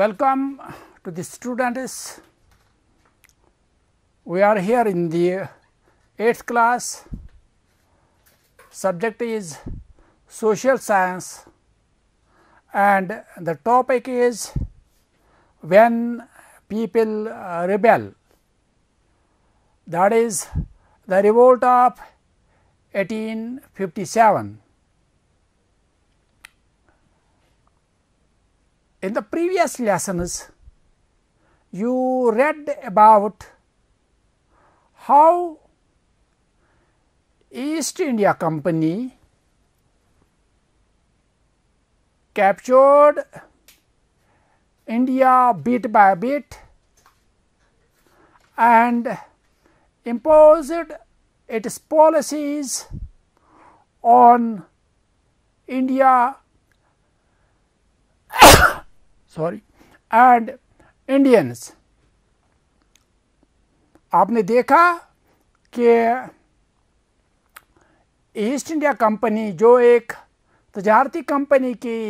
welcome to the students. We are here in the 8th class. Subject is social science and the topic is when people rebel that is the revolt of 1857 In the previous lessons, you read about how East India Company captured India bit by bit and imposed its policies on India sorry and Indians आपने देखा कि east India company जो एक तजारती company की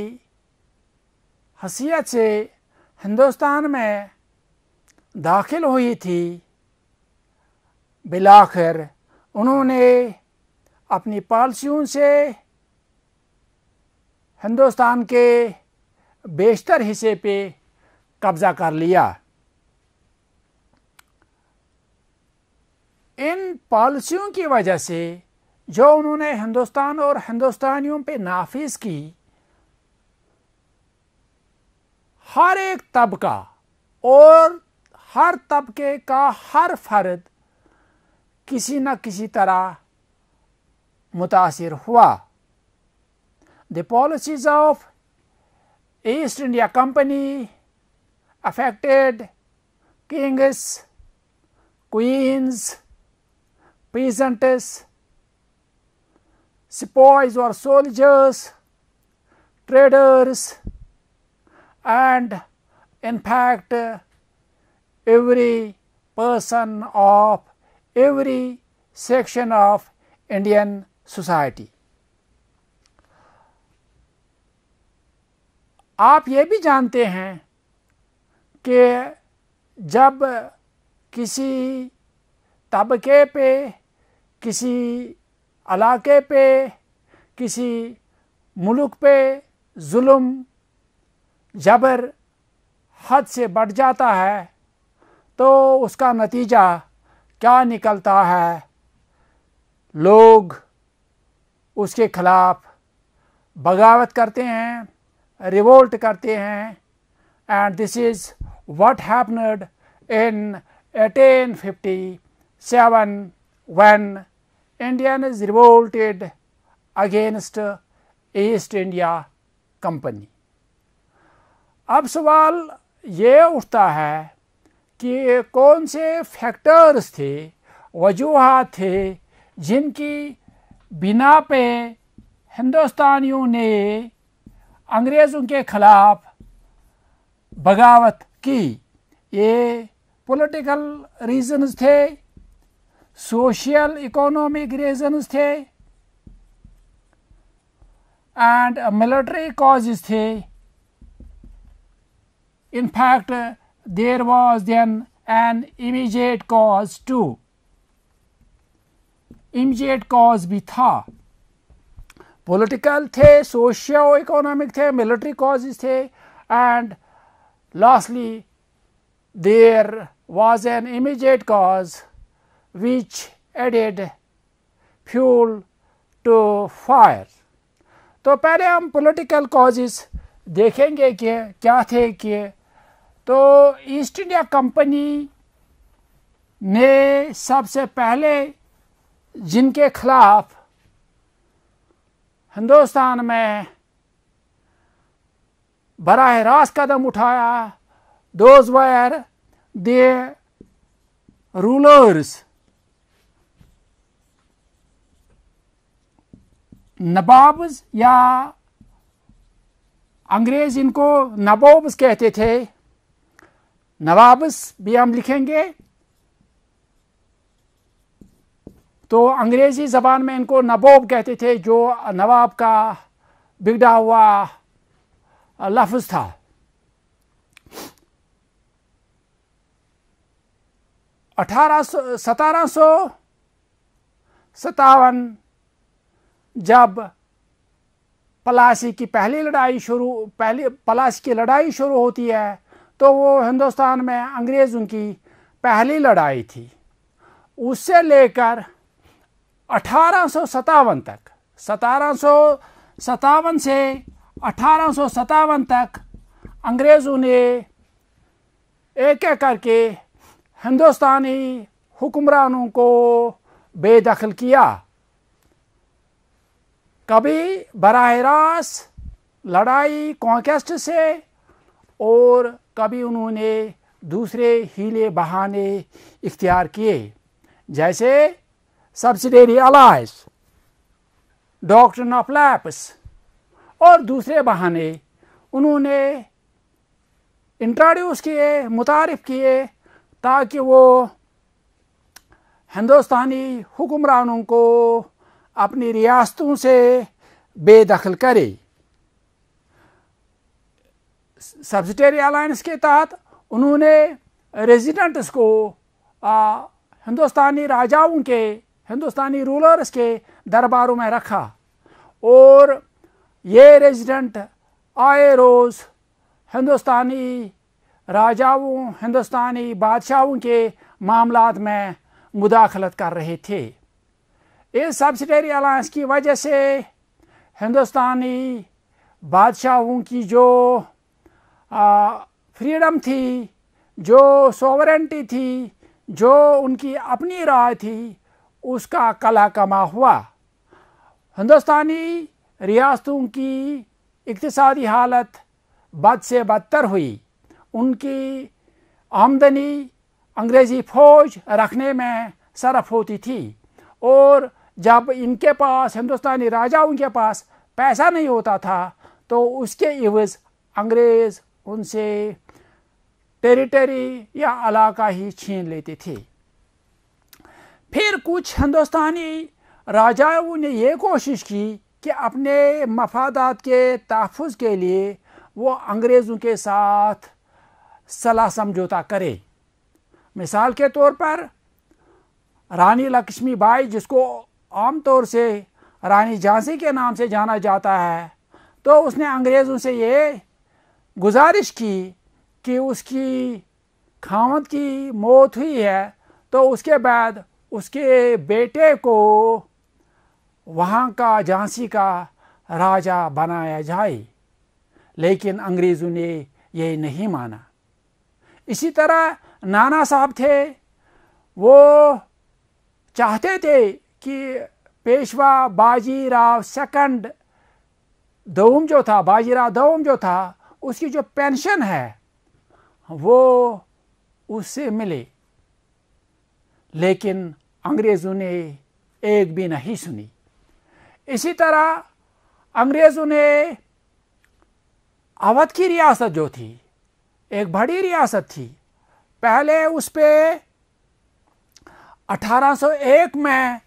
हसीियत से हिंदुस्तान में दाखिल हुई थी बिलाखिर उन्होंने अपनी पॉलिसियों से हिंदुस्तान के बेशतर हिस्से पे कब्जा कर लिया इन पॉलिसियों की वजह से जो उन्होंने हिंदुस्तान और हिंदुस्तानियों पे नाफिज की हर एक तबका और हर तबके का हर फर्द किसी न किसी तरह मुतासर हुआ the policies of East India Company affected kings, queens, peasants, sepoys or soldiers, traders and in fact every person of every section of Indian society. आप ये भी जानते हैं कि जब किसी तबके पे किसी इलाके पे किसी मुल्क पे जुल्म जबर हद से बढ़ जाता है तो उसका नतीजा क्या निकलता है लोग उसके खिलाफ बगावत करते हैं रिवोल्ट करते हैं and this is what happened in eighteen fifty seven one Indian is revolted against East India Company अब सवाल ये उठता है कि कौन से फैक्टर्स थे वजूहत थे जिनकी बिना पे हिंदुस्तानियों ने अंग्रेज़ों के खिलाफ बगावत की ये पॉलिटिकल रीजंस थे सोशल इकोनॉमिक रीजंस थे एंड मिलिट्री कॉजेज थे in fact there was then an immediate cause to immediate cause भी था पॉलिटिकल थे सोशियो इकोनॉमिक थे मिलिट्री कॉज थे and lastly there was an immediate cause which added fuel to fire तो पहले हम पॉलिटिकल कॉजेस देखेंगे कि क्या थे कि तो ईस्ट इंडिया कंपनी ने सबसे पहले जिनके खिलाफ हिंदुस्तान में बराह रास कदम उठाया those were the rulers nawabs या अंग्रेज इनको नबोब्स कहते थे नवाबस भी हम लिखेंगे तो अंग्रेज़ी ज़बान में इनको नबोब कहते थे जो नवाब का बिगड़ा हुआ लफ्ज़ था अठारह सौ सतारह सौ सतावन जब पलासी की पहली लड़ाई शुरू पहली पलासी की लड़ाई शुरू होती है तो वो हिंदुस्तान में अंग्रेज़ों की पहली लड़ाई थी उससे लेकर अठारह तक सतारह से अठारह तक अंग्रेज़ों ने एक एक करके हिंदुस्तानी हुक्मरानों को बेदखल किया कभी बरह रास्त लड़ाई कॉन्केस्ट से और कभी उन्होंने दूसरे हीले बहाने इख्तियार किए जैसे subsidiary allies doctrine of lapse और दूसरे बहाने उन्होंने इंट्रोड्यूस किए मुतारफ़ किए ताकि वो हिंदुस्तानी हुक्मरानों को अपनी रियासतों से बेदखल करे सब्सिडरी अलायंस के तहत उन्होंने रेजिडेंट्स को आ, हिंदुस्तानी राजाओं के हिंदुस्तानी रूलर्स के दरबारों में रखा और ये रेजिडेंट आए रोज़ हिंदुस्तानी राजाओं हिंदुस्तानी बादशाहों के मामला में मुदाखलत कर रहे थे इस सब्सिडरी अलायंस की वजह से हिंदुस्तानी बादशाहों की जो आ, फ्रीडम थी जो सॉवरेंटी थी जो उनकी अपनी राय थी उसका कला कमा हुआ हिंदुस्तानी रियासतों की इकतसादी हालत बद से बदतर हुई उनकी आमदनी अंग्रेज़ी फ़ौज रखने में सरफ होती थी और जब इनके पास हिंदुस्तानी राजाओं के पास पैसा नहीं होता था तो उसके इवज़ अंग्रेज़ उनसे टेरिटरी या इलाका ही छीन लेते थे फिर कुछ हिंदुस्तानी राजाओं ने ये कोशिश की कि अपने मफादात के तहफ़ के लिए वो अंग्रेज़ों के साथ सलाह समझौता करें मिसाल के तौर पर रानी लक्ष्मी बाई जिसको आम तौर से रानी झांसी के नाम से जाना जाता है तो उसने अंग्रेज़ों से ये गुजारिश की कि उसकी खावंद की मौत हुई है तो उसके बाद उसके बेटे को वहाँ का झांसी का राजा बनाया जाए लेकिन अंग्रेज़ों ने ये नहीं माना इसी तरह नाना साहब थे वो चाहते थे कि पेशवा बाजीराव सेकंड दोम जो था बाजीराव दोम जो था उसकी जो पेंशन है वो उससे मिले लेकिन अंग्रेज़ों ने एक भी नहीं सुनी इसी तरह अंग्रेज़ों ने अवध की रियासत जो थी एक बड़ी रियासत थी पहले उस पर 1801 में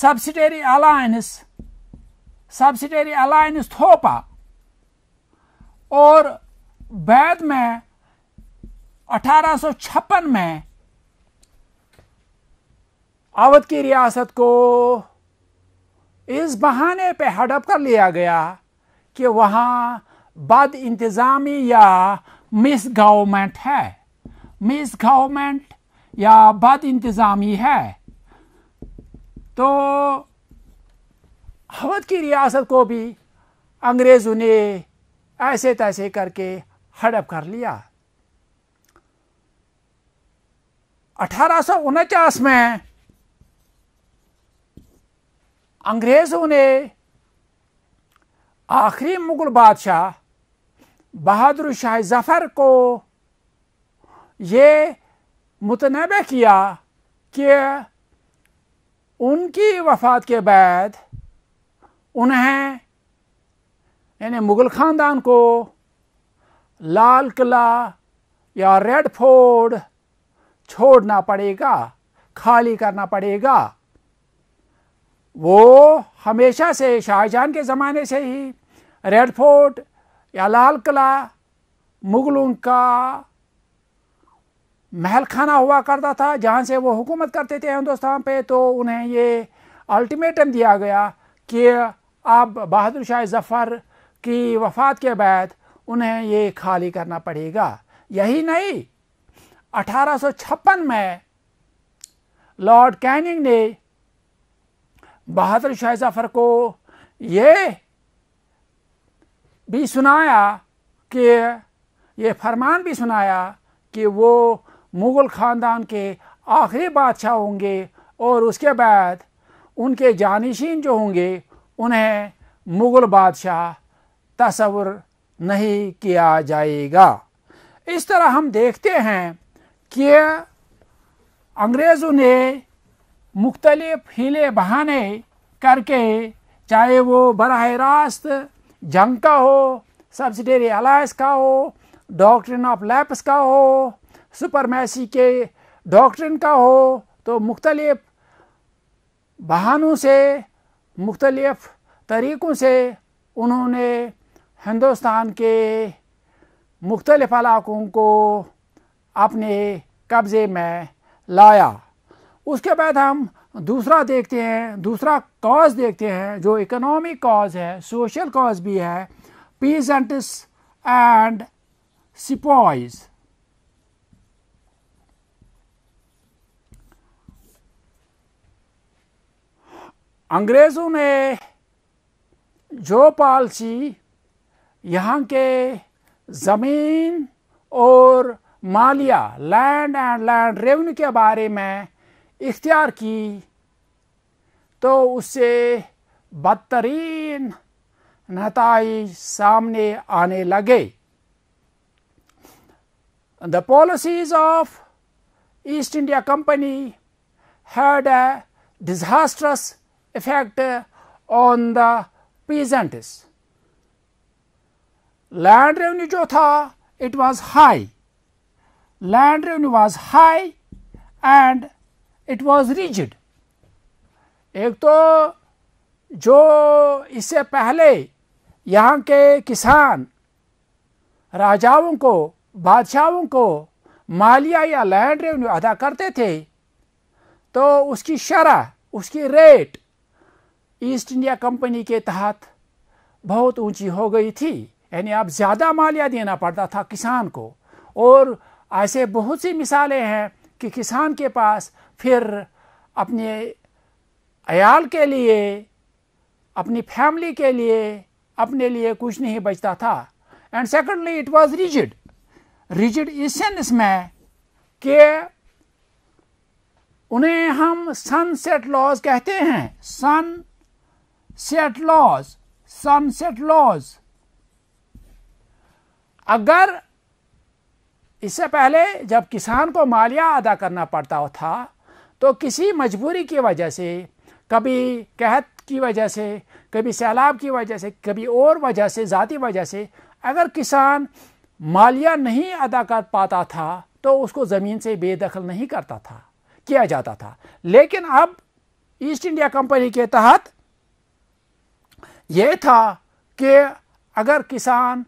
सब्सिडरी अलायंस सब्सिडरी अलायंस थोपा और बाद में 1856 में अवध की रियासत को इस बहाने पे हड़प कर लिया गया कि वहाँ बद इंतज़ामी या मिस गवर्नमेंट है मिस गवर्नमेंट या बद इंतज़ामी है तो अवध की रियासत को भी अंग्रेज़ों ने ऐसे तैसे करके हड़प कर लिया अठारह में अंग्रेजों ने आखिरी मुगल बादशाह बहादुर शाह जफर को ये मुतनब किया कि उनकी वफात के बाद उन्हें यानी मुग़ल ख़ानदान को लाल किला या रेड फोर्ड छोड़ना पड़ेगा खाली करना पड़ेगा वो हमेशा से शाहजहां के ज़माने से ही रेड फोर्ट या लाल किला मुगलों का महल खाना हुआ करता था जहाँ से वो हुकूमत करते थे हिंदुस्तान पे तो उन्हें ये अल्टीमेटम दिया गया कि अब बहादुर शाह जफ़र की वफात के बाद उन्हें ये खाली करना पड़ेगा यही नहीं 1856 में लॉर्ड कैनिंग ने बहादुर शाह जफ़र को ये भी सुनाया कि ये फरमान भी सुनाया कि वो मुग़ल ख़ानदान के आखिरी बादशाह होंगे और उसके बाद उनके जानशीन जो होंगे उन्हें मुग़ल बादशाह तस्वुर नहीं किया जाएगा इस तरह हम देखते हैं कि अंग्रेज़ों ने मुख्तलिफ हीले बहाने करके चाहे वो बरह रास्त जंग का हो सब्सिडरी अलायस का हो डॉक्ट्रिन ऑफ लैप्स का हो सुपरमेसी के डॉक्ट्रिन का हो तो मुख्तलिफ बहानों से मुख्तलिफ तरीक़ों से उन्होंने हिंदुस्तान के मुख्तलिफ इलाक़ों को अपने कब्ज़े में लाया उसके बाद हम दूसरा देखते हैं दूसरा कॉज देखते हैं जो इकोनॉमिक कॉज है सोशल कॉज भी है पीजेंट्स एंड सिपॉइज अंग्रेज़ों ने जो पॉलिसी यहाँ के ज़मीन और मालिया लैंड एंड लैंड रेवेन्यू के बारे में इख्तियार की तो उससे बदतरीन नतज सामने आने लगे the policies of East India company had a disastrous effect on the peasants land revenue जो था it was high land revenue was high and it was rigid एक तो जो इससे पहले यहाँ के किसान राजाओं को बादशाहों को मालिया या लैंड रेवेन्यू अदा करते थे तो उसकी शरह उसकी रेट ईस्ट इंडिया कंपनी के तहत बहुत ऊंची हो गई थी यानी अब ज़्यादा मालिया देना पड़ता था किसान को और ऐसे बहुत सी मिसालें हैं कि किसान के पास फिर अपने अयाल के लिए अपनी फैमिली के लिए अपने लिए कुछ नहीं बचता था and secondly it was rigid rigid इस सेंस में कि उन्हें हम सनसेट लॉज कहते हैं sunset laws sunset laws अगर इससे पहले जब किसान को मालिया अदा करना पड़ता था तो किसी मजबूरी की वजह से कभी कहत की वजह से कभी सैलाब की वजह से कभी और वजह से ज़ाती वजह से अगर किसान मालिया नहीं अदा कर पाता था तो उसको ज़मीन से बेदखल नहीं करता था किया जाता था लेकिन अब ईस्ट इंडिया कंपनी के तहत यह था कि अगर किसान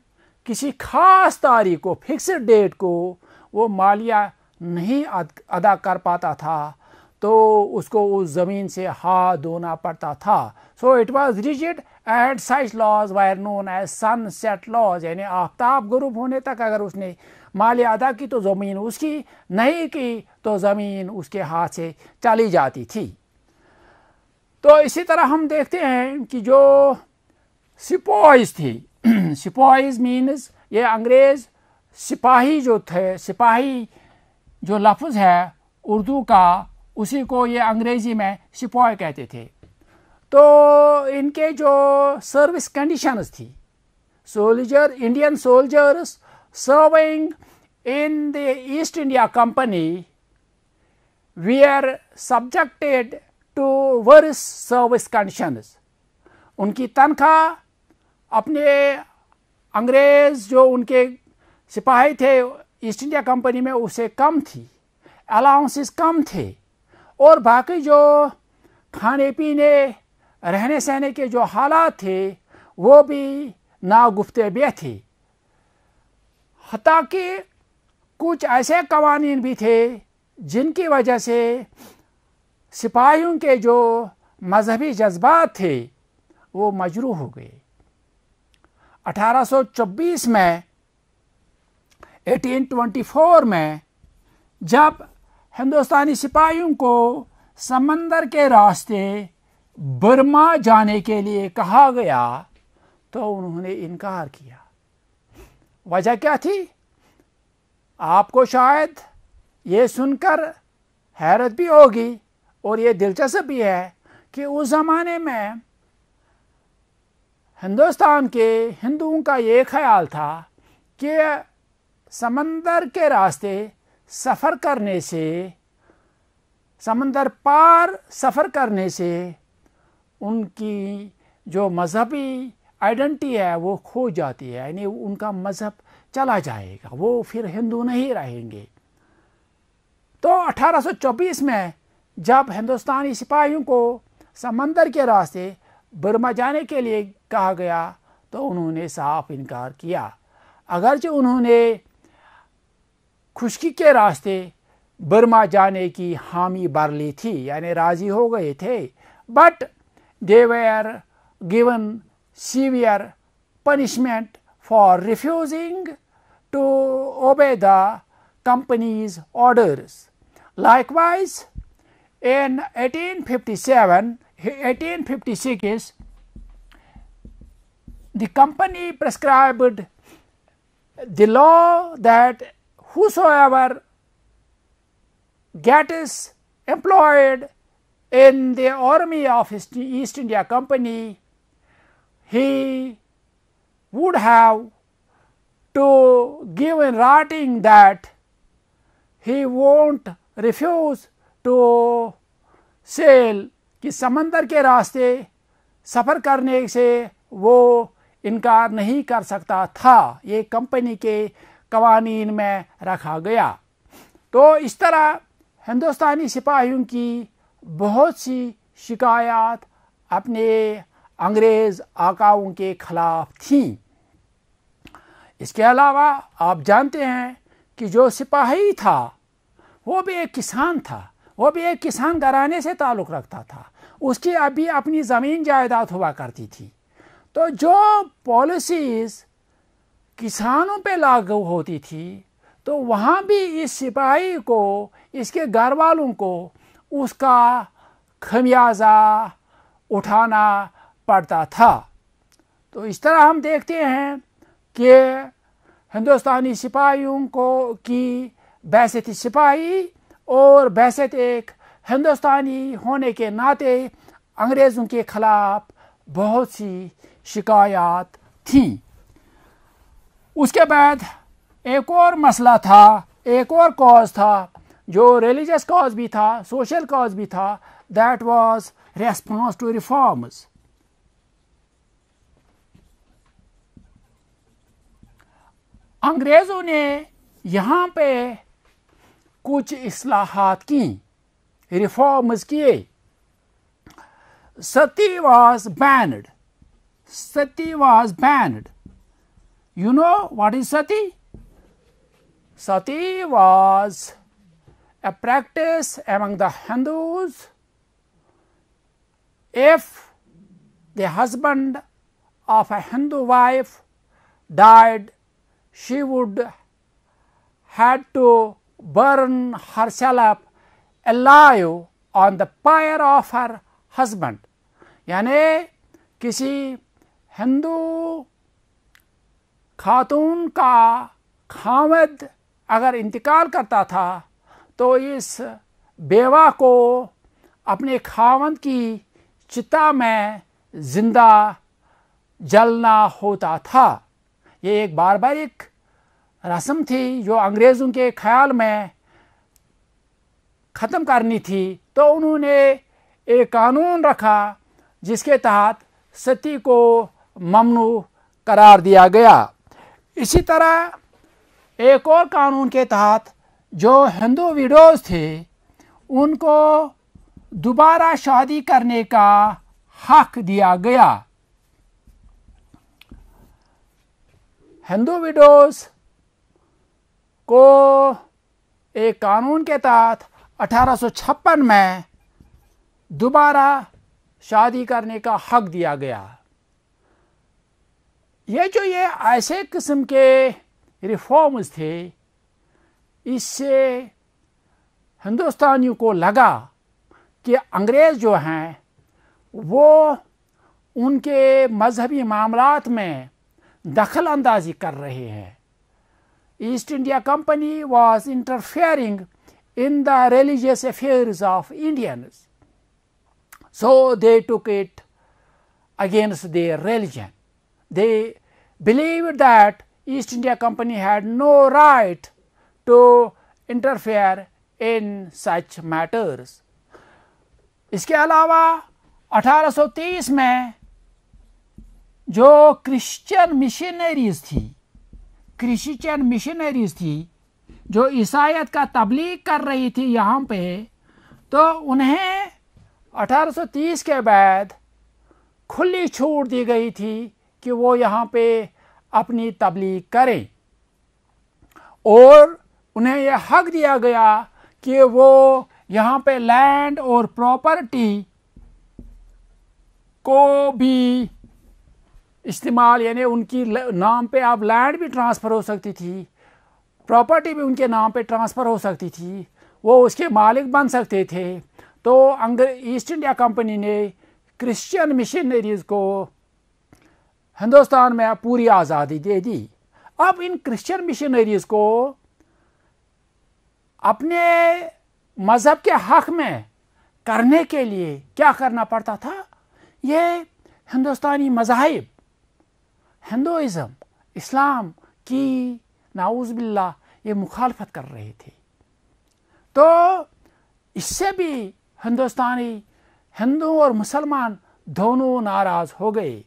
किसी खास तारीख को फिक्स डेट को वो मालिया नहीं अदा कर पाता था तो उसको उस ज़मीन से हाथ धोना पड़ता था so it was rigid and size laws were known as sunset laws यानी आफ्ताब ग्रुप होने तक अगर उसने माली अदा की तो ज़मीन उसकी नहीं की तो ज़मीन उसके हाथ से चली जाती थी तो इसी तरह हम देखते हैं कि जो सिपॉइज थी सिपॉइज मीन्स ये अंग्रेज़ सिपाही जो थे सिपाही जो लफ्ज़ है उर्दू का उसी को ये अंग्रेजी में सिपॉय कहते थे तो इनके जो सर्विस कंडीशंस थी soldier Indian soldiers serving in the East India company were subjected to worse service conditions. उनकी तनख्वाह अपने अंग्रेज जो उनके सिपाही थे ईस्ट इंडिया कंपनी में उसे कम थी अलाउंसेस कम थे और बाकी जो खाने पीने रहने सहने के जो हालात थे वो भी नागुफ्तबह थी हती कि कुछ ऐसे कवानी भी थे जिनकी वजह से सिपाहियों के जो मजहबी जज्बात थे वो मजरू हो गए 1824 में 1824 में जब हिंदुस्तानी सिपाहियों को समंदर के रास्ते बर्मा जाने के लिए कहा गया तो उन्होंने इनकार किया वजह क्या थी आपको शायद ये सुनकर हैरत भी होगी और ये दिलचस्प भी है कि उस ज़माने में हिंदुस्तान के हिंदुओं का ये ख्याल था कि समंदर के रास्ते सफ़र करने से समंदर पार सफ़र करने से उनकी जो मज़हबी आइडेंटिटी है वो खो जाती है यानी उनका मज़हब चला जाएगा वो फिर हिंदू नहीं रहेंगे तो 1824 में जब हिंदुस्तानी सिपाहियों को समंदर के रास्ते बर्मा जाने के लिए कहा गया तो उन्होंने साफ इनकार किया अगरचे उन्होंने खुशकी के रास्ते बर्मा जाने की हामी भर ली थी यानी राजी हो गए थे but they they were given severe punishment for refusing to obey the company's orders likewise in fifty six the company prescribed the law that whosoever get is employed in the army of East India Company, he would have to give in writing that he won't refuse to sail कि समंदर के रास्ते सफ़र करने से वो इनकार नहीं कर सकता था ये कंपनी के कवानीन में रखा गया तो इस तरह हिंदुस्तानी सिपाहियों की बहुत सी शिकायत अपने अंग्रेज़ आकाओं के ख़िलाफ़ थी इसके अलावा आप जानते हैं कि जो सिपाही था वो भी एक किसान था वो भी एक किसान घराने से ताल्लुक़ रखता था उसकी अभी अपनी ज़मीन जायदाद हुआ करती थी तो जो पॉलिसीज़ किसानों पे लागू होती थी तो वहाँ भी इस सिपाही को इसके घर वालों को उसका खमियाजा उठाना पड़ता था तो इस तरह हम देखते हैं कि हिंदुस्तानी सिपाहियों को की बहसत सिपाही और बहसत एक हिंदुस्तानी होने के नाते अंग्रेज़ों के खिलाफ बहुत सी शिकायत थी उसके बाद एक और मसला था एक और कॉज था जो रिलीजियस कॉज भी था सोशल कॉज भी था that was response to reforms अंग्रेज़ों ने यहाँ पे कुछ असलाहत की रिफॉर्म्स किए sati was banned sati was banned You know what is sati? Sati was a practice among the Hindus. If the husband of a Hindu wife died, she would had to burn herself alive on the pyre of her husband. यानी किसी हिंदू खातून का खामद अगर इंतकाल करता था तो इस बेवा को अपने खावंद की चिता में जिंदा जलना होता था ये एक बारबरिक रस्म थी जो अंग्रेज़ों के ख्याल में ख़त्म करनी थी तो उन्होंने एक कानून रखा जिसके तहत सती को ममनू करार दिया गया इसी तरह एक और कानून के तहत जो हिंदू विडोज़ थे उनको दोबारा शादी करने का हक दिया गया हिंदू विडोज़ को एक कानून के तहत 1856 में दोबारा शादी करने का हक दिया गया ये जो ये ऐसे किस्म के रिफॉर्म्स थे इससे हिंदुस्तानियों को लगा कि अंग्रेज़ जो हैं वो उनके मजहबी मामलात में दखल अंदाजी कर रहे हैं East India company was interfering in the religious affairs of Indians so they took it against their religion They believed that East India Company had no right to interfere in such matters. इसके अलावा 1830 में जो Christian missionaries थी Christian missionaries थी जो ईसाइत का तबलीग कर रही थी यहाँ पे तो उन्हें 1830 के बाद खुली छूट दी गई थी कि वो यहाँ पे अपनी तबलीग करें और उन्हें यह हक दिया गया कि वो यहाँ पे लैंड और प्रॉपर्टी को भी इस्तेमाल यानी उनकी नाम पे आप लैंड भी ट्रांसफ़र हो सकती थी प्रॉपर्टी भी उनके नाम पे ट्रांसफ़र हो सकती थी वो उसके मालिक बन सकते थे तो अंग्रे ईस्ट इंडिया कंपनी ने क्रिश्चियन मिशनरीज़ को हिंदुस्तान में पूरी आज़ादी दे दी अब इन क्रिश्चियन मिशनरीज को अपने मज़हब के हक में करने के लिए क्या करना पड़ता था ये हिंदुस्तानी मज़ाहिब हिंदुज़म इस्लाम की नाउज़बिल्ला ये मुखालफत कर रहे थे तो इससे भी हिंदुस्तानी हिंदू और मुसलमान दोनों नाराज़ हो गए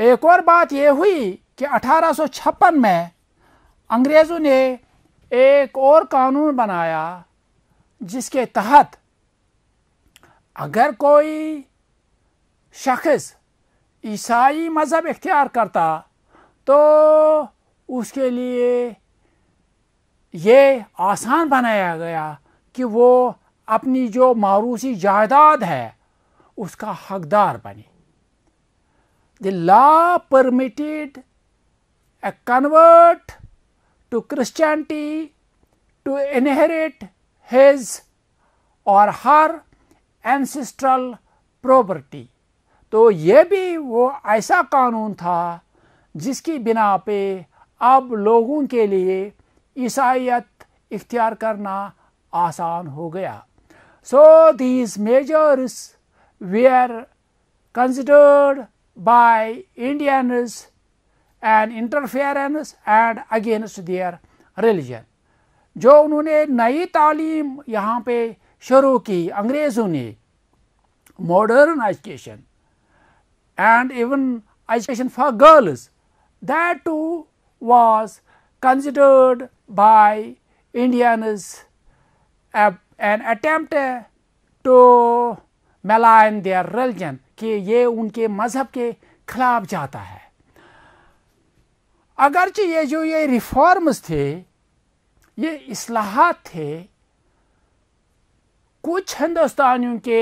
एक और बात यह हुई कि अठारह में अंग्रेज़ों ने एक और कानून बनाया जिसके तहत अगर कोई शख्स ईसाई मज़हब इख्तियार करता तो उसके लिए ये आसान बनाया गया कि वो अपनी जो मारूसी जायदाद है उसका हकदार बने the law permitted a convert to Christianity to inherit his और हर एंसेस्ट्रल प्रॉपर्टी तो ये भी वो ऐसा कानून था जिसकी बिना पे अब लोगों के लिए ईसाइत इख्तियार करना आसान हो गया so these measures were considered by Indians and interference and against their religion. जो उन्होंने नई तालीम यहाँ पे शुरू की अंग्रेज़ों ने modern education and even education for girls that too was considered by Indians an attempt to malign their religion कि ये उनके मज़हब के ख़िलाफ़ जाता है अगरचे ये जो ये रिफॉर्म्स थे ये असलाहत थे कुछ हिंदुस्तानियों के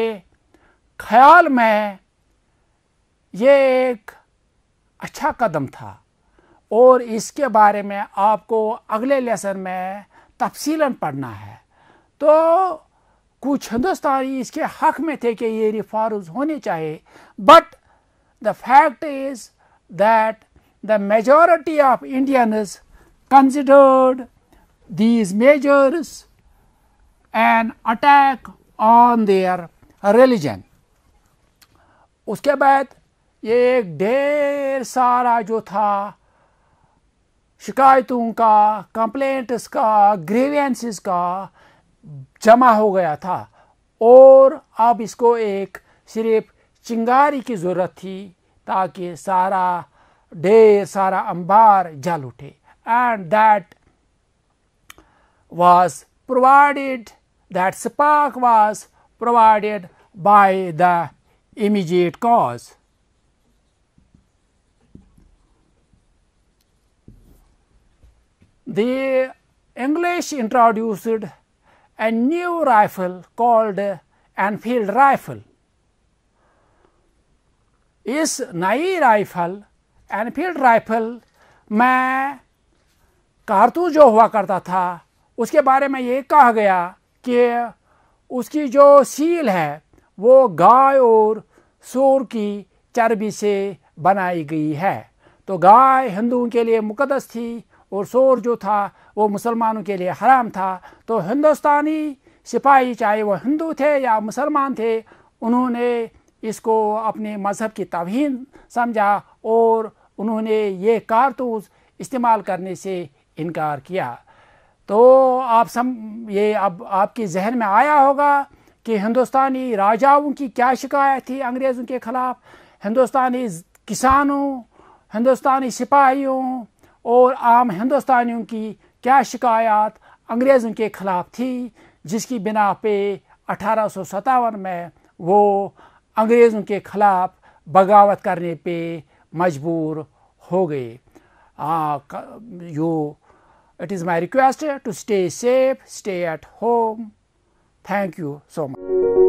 ख्याल में ये एक अच्छा कदम था और इसके बारे में आपको अगले लेसन में तफसीला पढ़ना है तो कुछ हिंदुस्तानी इसके हक में थे कि ये रिफारूज होने चाहिए but the fact is that the majority of Indians considered these measures an attack on their religion उसके बाद ये एक ढेर सारा जो था शिकायतों का कंप्लेंट्स का ग्रीवेंसेस का जमा हो गया था और अब इसको एक सिर्फ चिंगारी की जरूरत थी ताकि सारा ढेर सारा अंबार जल उठे and that was provided that spark was provided by the immediate cause the english introduced a new rifle called Enfield rifle. इस नई राइफल एनफील्ड राइफल में कारतूस जो हुआ करता था उसके बारे में ये कहा गया कि उसकी जो सील है वो गाय और सूर की चर्बी से बनाई गई है तो गाय हिंदुओं के लिए मुकदस थी और सूर जो था वो मुसलमानों के लिए हराम था तो हिंदुस्तानी सिपाही चाहे वो हिंदू थे या मुसलमान थे उन्होंने इसको अपने मज़हब की तवहीन समझा और उन्होंने ये कारतूस इस्तेमाल करने से इनकार किया तो आप सम ये अब आपके जहन में आया होगा कि हिंदुस्तानी राजाओं की क्या शिकायत थी अंग्रेज़ों के ख़िलाफ़ हिंदुस्तानी किसानों हिंदुस्तानी सिपाहियों और आम हिंदुस्तानियों की क्या शिकायत अंग्रेज़ों के खिलाफ थी जिसकी बिना पे अठारह में वो अंग्रेज़ों के खिलाफ बगावत करने पे मजबूर हो गए you it is my request to stay safe stay at home thank you so much